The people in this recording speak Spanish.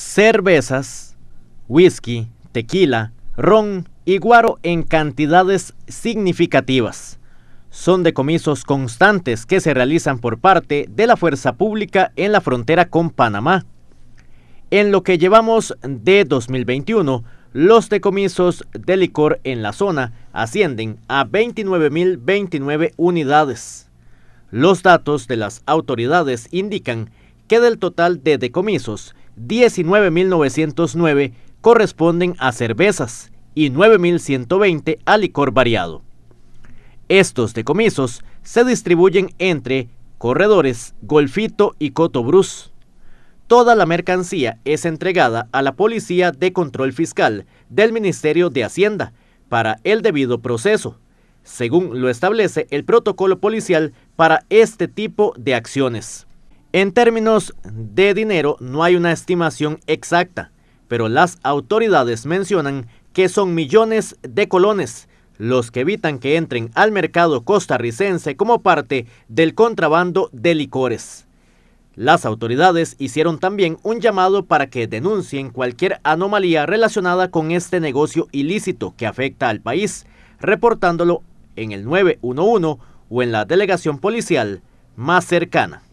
cervezas, whisky, tequila, ron y guaro en cantidades significativas. Son decomisos constantes que se realizan por parte de la fuerza pública en la frontera con Panamá. En lo que llevamos de 2021, los decomisos de licor en la zona ascienden a 29.029 unidades. Los datos de las autoridades indican que del total de decomisos, 19.909 corresponden a cervezas y 9.120 a licor variado. Estos decomisos se distribuyen entre Corredores, Golfito y brus. Toda la mercancía es entregada a la Policía de Control Fiscal del Ministerio de Hacienda para el debido proceso, según lo establece el protocolo policial para este tipo de acciones. En términos de dinero, no hay una estimación exacta, pero las autoridades mencionan que son millones de colones los que evitan que entren al mercado costarricense como parte del contrabando de licores. Las autoridades hicieron también un llamado para que denuncien cualquier anomalía relacionada con este negocio ilícito que afecta al país, reportándolo en el 911 o en la delegación policial más cercana.